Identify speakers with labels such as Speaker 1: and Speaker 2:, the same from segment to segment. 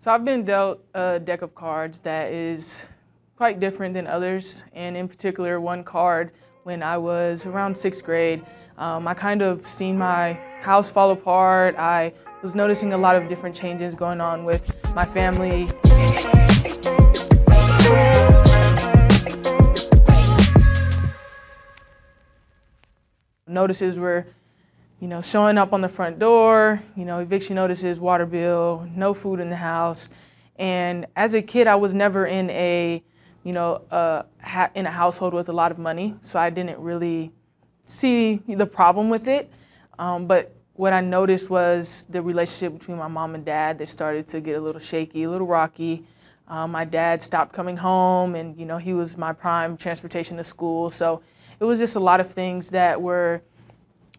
Speaker 1: So I've been dealt a deck of cards that is quite different than others, and in particular, one card when I was around sixth grade. Um, I kind of seen my house fall apart. I was noticing a lot of different changes going on with my family. Notices were you know, showing up on the front door, you know, eviction notices, water bill, no food in the house. And as a kid, I was never in a, you know, a, in a household with a lot of money, so I didn't really see the problem with it. Um, but what I noticed was the relationship between my mom and dad. They started to get a little shaky, a little rocky. Um, my dad stopped coming home, and you know, he was my prime transportation to school. So it was just a lot of things that were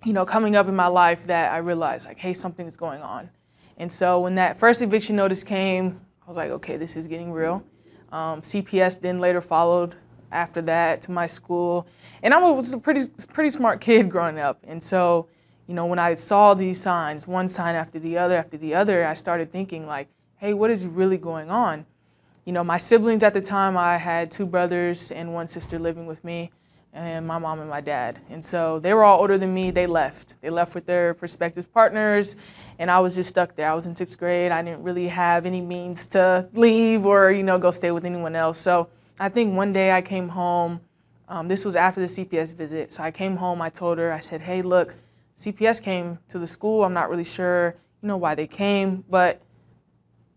Speaker 1: you know, coming up in my life that I realized like, hey, something is going on. And so when that first eviction notice came, I was like, okay, this is getting real. Um, CPS then later followed after that to my school. And I was a pretty, pretty smart kid growing up. And so, you know, when I saw these signs, one sign after the other after the other, I started thinking like, hey, what is really going on? You know, my siblings at the time, I had two brothers and one sister living with me and my mom and my dad. And so they were all older than me. They left. They left with their prospective partners, and I was just stuck there. I was in sixth grade. I didn't really have any means to leave or you know go stay with anyone else. So I think one day I came home. Um, this was after the CPS visit. So I came home. I told her. I said, "Hey, look, CPS came to the school. I'm not really sure, you know, why they came, but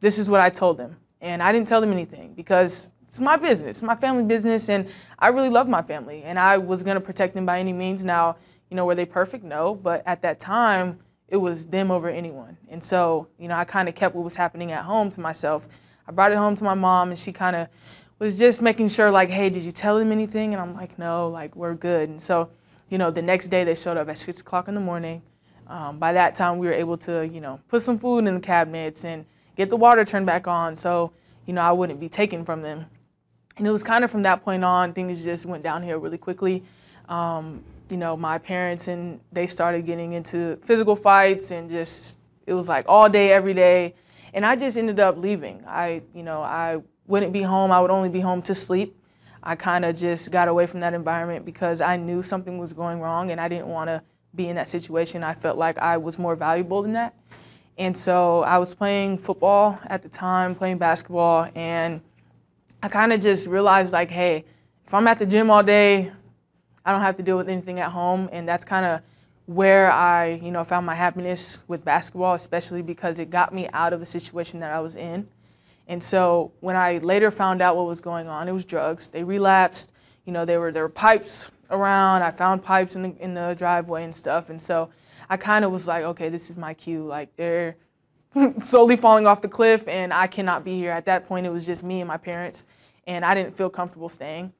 Speaker 1: this is what I told them." And I didn't tell them anything because it's my business, it's my family business, and I really love my family, and I was gonna protect them by any means. Now, you know, were they perfect? No, but at that time, it was them over anyone. And so, you know, I kind of kept what was happening at home to myself. I brought it home to my mom, and she kind of was just making sure, like, hey, did you tell them anything? And I'm like, no, like, we're good. And so, you know, the next day they showed up at six o'clock in the morning. Um, by that time, we were able to, you know, put some food in the cabinets and get the water turned back on so, you know, I wouldn't be taken from them and it was kind of from that point on things just went downhill really quickly um, you know my parents and they started getting into physical fights and just it was like all day every day and i just ended up leaving i you know i wouldn't be home i would only be home to sleep i kind of just got away from that environment because i knew something was going wrong and i didn't want to be in that situation i felt like i was more valuable than that and so i was playing football at the time playing basketball and I kind of just realized like, hey, if I'm at the gym all day, I don't have to deal with anything at home, and that's kind of where I, you know, found my happiness with basketball, especially because it got me out of the situation that I was in. And so when I later found out what was going on, it was drugs. They relapsed. You know, there were there were pipes around. I found pipes in the in the driveway and stuff. And so I kind of was like, okay, this is my cue. Like they're slowly falling off the cliff, and I cannot be here. At that point, it was just me and my parents, and I didn't feel comfortable staying.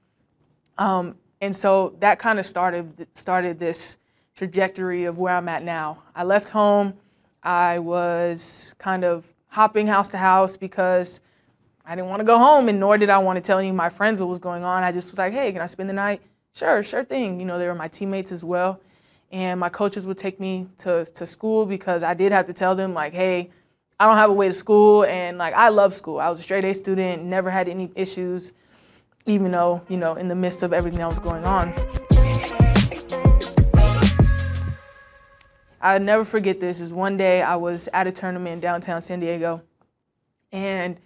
Speaker 1: Um, and so that kind of started started this trajectory of where I'm at now. I left home. I was kind of hopping house to house because I didn't want to go home, and nor did I want to tell any of my friends what was going on. I just was like, hey, can I spend the night? Sure, sure thing. You know, they were my teammates as well. And my coaches would take me to, to school because I did have to tell them, like, hey, I don't have a way to school, and like I love school. I was a straight A student, never had any issues, even though you know in the midst of everything that was going on. I'll never forget this. Is one day I was at a tournament in downtown San Diego, and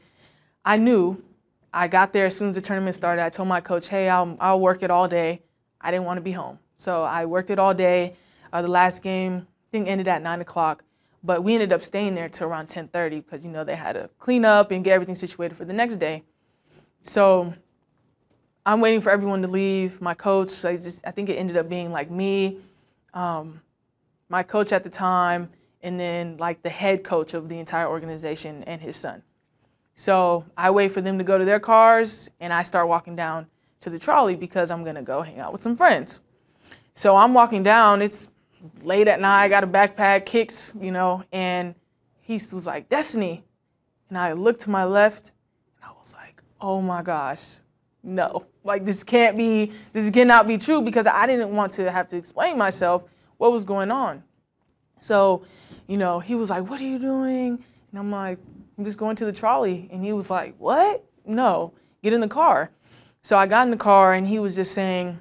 Speaker 1: I knew I got there as soon as the tournament started. I told my coach, "Hey, I'll, I'll work it all day." I didn't want to be home, so I worked it all day. Uh, the last game thing ended at nine o'clock. But we ended up staying there till around 10:30 because you know they had to clean up and get everything situated for the next day. So I'm waiting for everyone to leave. My coach, I just I think it ended up being like me, um, my coach at the time, and then like the head coach of the entire organization and his son. So I wait for them to go to their cars, and I start walking down to the trolley because I'm gonna go hang out with some friends. So I'm walking down. It's late at night, I got a backpack, kicks, you know, and he was like, Destiny. And I looked to my left and I was like, oh my gosh, no. Like this can't be, this cannot be true because I didn't want to have to explain myself what was going on. So, you know, he was like, what are you doing? And I'm like, I'm just going to the trolley. And he was like, what? No, get in the car. So I got in the car and he was just saying,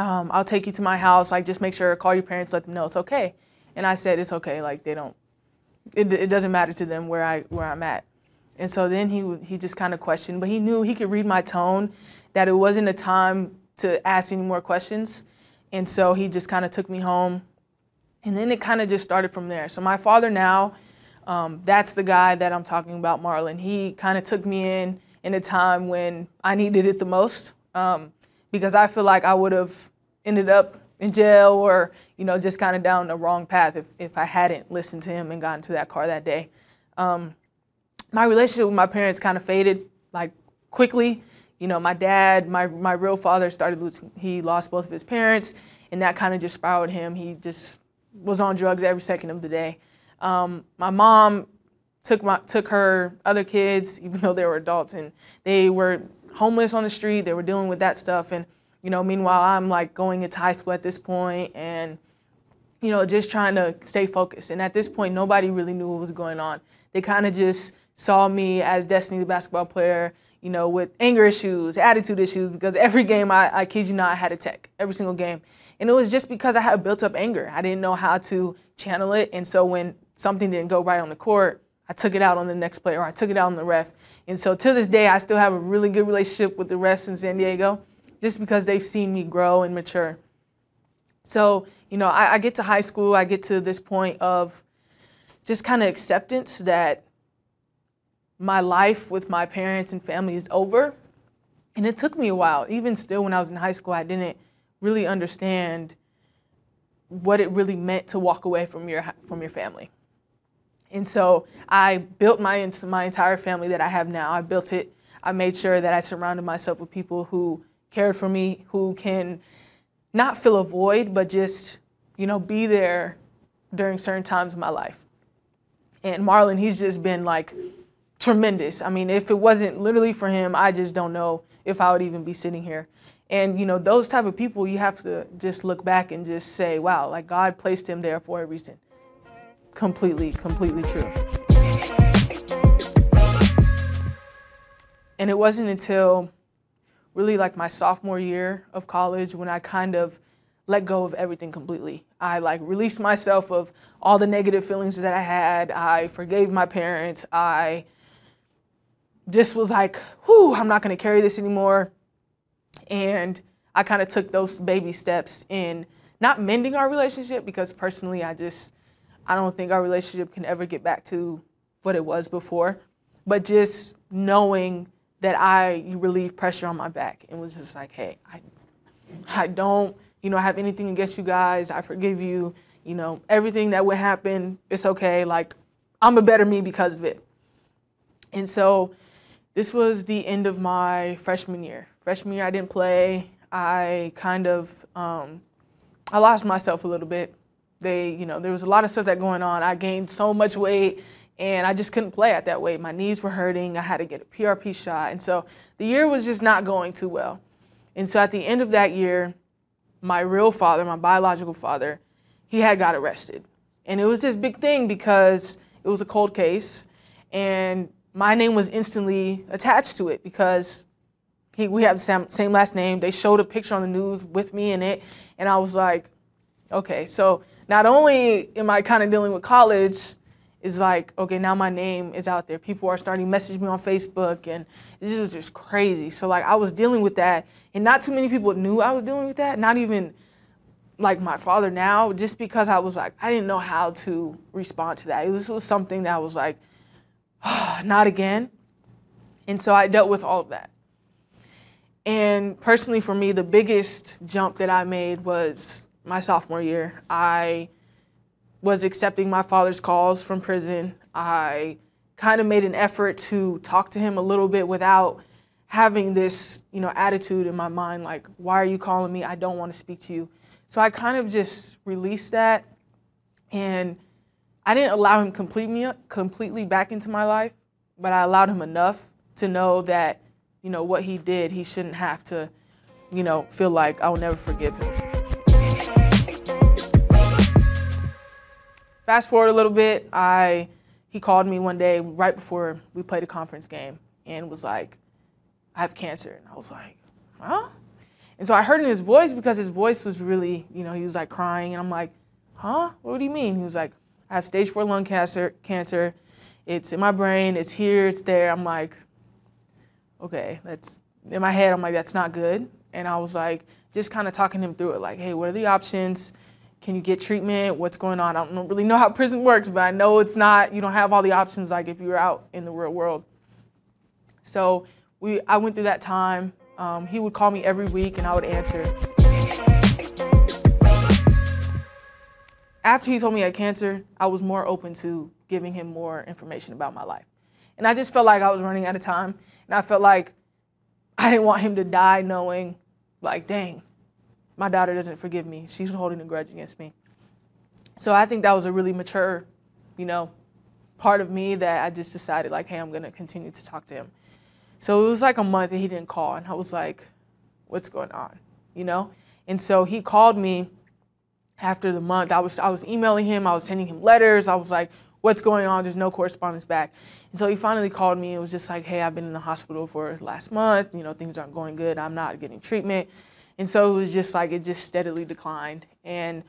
Speaker 1: um, I'll take you to my house. Like, just make sure, call your parents, let them know it's okay. And I said, it's okay. Like, they don't, it, it doesn't matter to them where I where I'm at. And so then he he just kind of questioned, but he knew he could read my tone, that it wasn't a time to ask any more questions. And so he just kind of took me home. And then it kind of just started from there. So my father now, um, that's the guy that I'm talking about, Marlon. He kind of took me in in a time when I needed it the most um, because I feel like I would have ended up in jail or you know just kind of down the wrong path if, if i hadn't listened to him and gotten to that car that day um, my relationship with my parents kind of faded like quickly you know my dad my, my real father started losing he lost both of his parents and that kind of just spiraled him he just was on drugs every second of the day um, my mom took my took her other kids even though they were adults and they were homeless on the street they were dealing with that stuff and you know, meanwhile, I'm like going into high school at this point and, you know, just trying to stay focused. And at this point, nobody really knew what was going on. They kind of just saw me as Destiny the basketball player, you know, with anger issues, attitude issues, because every game, I, I kid you not, I had a tech, every single game. And it was just because I had built up anger. I didn't know how to channel it. And so when something didn't go right on the court, I took it out on the next player, or I took it out on the ref. And so to this day, I still have a really good relationship with the refs in San Diego just because they've seen me grow and mature. So, you know, I, I get to high school, I get to this point of just kind of acceptance that my life with my parents and family is over. And it took me a while. Even still, when I was in high school, I didn't really understand what it really meant to walk away from your from your family. And so I built my my entire family that I have now. I built it. I made sure that I surrounded myself with people who cared for me, who can not fill a void, but just, you know, be there during certain times of my life. And Marlon, he's just been like tremendous. I mean, if it wasn't literally for him, I just don't know if I would even be sitting here. And you know, those type of people, you have to just look back and just say, wow, like God placed him there for a reason. Completely, completely true. And it wasn't until really like my sophomore year of college when I kind of let go of everything completely. I like released myself of all the negative feelings that I had. I forgave my parents. I just was like, whew, I'm not gonna carry this anymore. And I kind of took those baby steps in not mending our relationship because personally, I just, I don't think our relationship can ever get back to what it was before, but just knowing that I relieved pressure on my back and was just like, hey, I, I don't, you know, have anything against you guys. I forgive you. You know, everything that would happen, it's okay. Like, I'm a better me because of it. And so this was the end of my freshman year. Freshman year, I didn't play. I kind of, um, I lost myself a little bit. They, you know, there was a lot of stuff that going on. I gained so much weight and I just couldn't play at that weight. My knees were hurting. I had to get a PRP shot. And so the year was just not going too well. And so at the end of that year, my real father, my biological father, he had got arrested. And it was this big thing because it was a cold case and my name was instantly attached to it because he, we have the same, same last name. They showed a picture on the news with me in it and I was like, okay, so not only am I kind of dealing with college, it's like, okay, now my name is out there. People are starting to message me on Facebook, and this was just crazy. So, like, I was dealing with that, and not too many people knew I was dealing with that, not even like my father now, just because I was like, I didn't know how to respond to that. This was something that was like, oh, not again. And so I dealt with all of that. And personally, for me, the biggest jump that I made was my sophomore year. I was accepting my father's calls from prison. I kind of made an effort to talk to him a little bit without having this, you know, attitude in my mind like, why are you calling me? I don't want to speak to you. So I kind of just released that and I didn't allow him complete me, completely back into my life, but I allowed him enough to know that, you know, what he did, he shouldn't have to, you know, feel like I'll never forgive him. Fast forward a little bit, I he called me one day right before we played a conference game and was like, I have cancer. And I was like, huh? And so I heard in his voice because his voice was really, you know, he was like crying. And I'm like, huh? What do you mean? He was like, I have stage four lung cancer. cancer. It's in my brain. It's here. It's there. I'm like, okay, that's in my head. I'm like, that's not good. And I was like, just kind of talking him through it, like, hey, what are the options? can you get treatment? What's going on? I don't really know how prison works, but I know it's not, you don't have all the options like if you were out in the real world. So we, I went through that time. Um, he would call me every week and I would answer. After he told me I had cancer, I was more open to giving him more information about my life. And I just felt like I was running out of time. And I felt like I didn't want him to die knowing, like, dang, my daughter doesn't forgive me. She's holding a grudge against me. So I think that was a really mature, you know, part of me that I just decided like, hey, I'm gonna continue to talk to him. So it was like a month that he didn't call, and I was like, what's going on, you know? And so he called me after the month. I was I was emailing him, I was sending him letters. I was like, what's going on? There's no correspondence back. And so he finally called me. It was just like, hey, I've been in the hospital for last month. You know, things aren't going good. I'm not getting treatment. And so it was just like it just steadily declined. And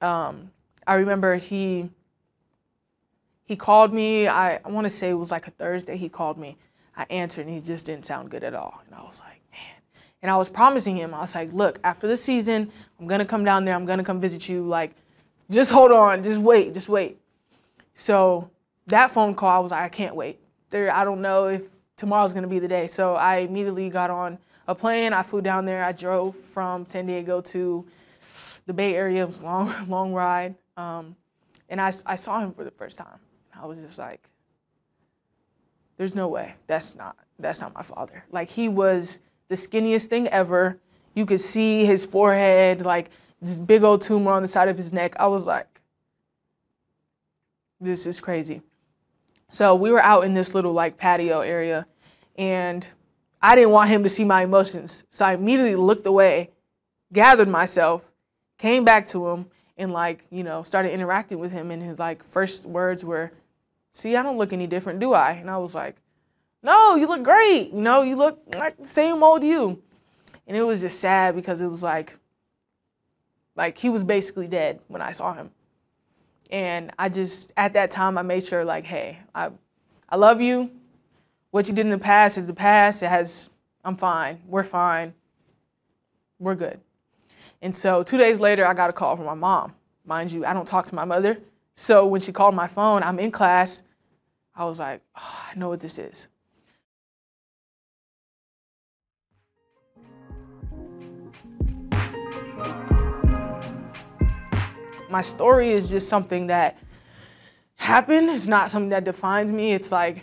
Speaker 1: um, I remember he he called me. I, I want to say it was like a Thursday. He called me. I answered, and he just didn't sound good at all. And I was like, man. And I was promising him. I was like, look, after the season, I'm gonna come down there. I'm gonna come visit you. Like, just hold on. Just wait. Just wait. So that phone call, I was like, I can't wait. There, I don't know if tomorrow's gonna be the day. So I immediately got on a plane. I flew down there. I drove from San Diego to the Bay Area. It was long, long ride. Um, and I, I saw him for the first time. I was just like, there's no way. That's not, that's not my father. Like he was the skinniest thing ever. You could see his forehead, like this big old tumor on the side of his neck. I was like, this is crazy. So we were out in this little like patio area and I didn't want him to see my emotions. So I immediately looked away, gathered myself, came back to him, and like, you know, started interacting with him. And his like first words were, See, I don't look any different, do I? And I was like, No, you look great. You know, you look like the same old you. And it was just sad because it was like, like he was basically dead when I saw him. And I just, at that time, I made sure, like, hey, I, I love you what you did in the past is the past. It has, I'm fine. We're fine. We're good. And so two days later, I got a call from my mom. Mind you, I don't talk to my mother. So when she called my phone, I'm in class. I was like, oh, I know what this is. My story is just something that happened. It's not something that defines me. It's like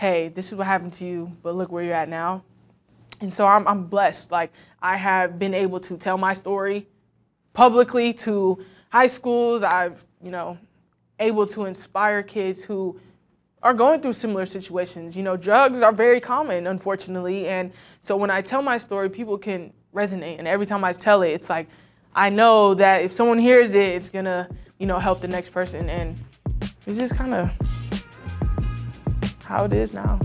Speaker 1: hey, this is what happened to you, but look where you're at now. And so I'm, I'm blessed. Like, I have been able to tell my story publicly to high schools. I've, you know, able to inspire kids who are going through similar situations. You know, drugs are very common, unfortunately. And so when I tell my story, people can resonate. And every time I tell it, it's like, I know that if someone hears it, it's gonna, you know, help the next person. And it's just kind of how it is now.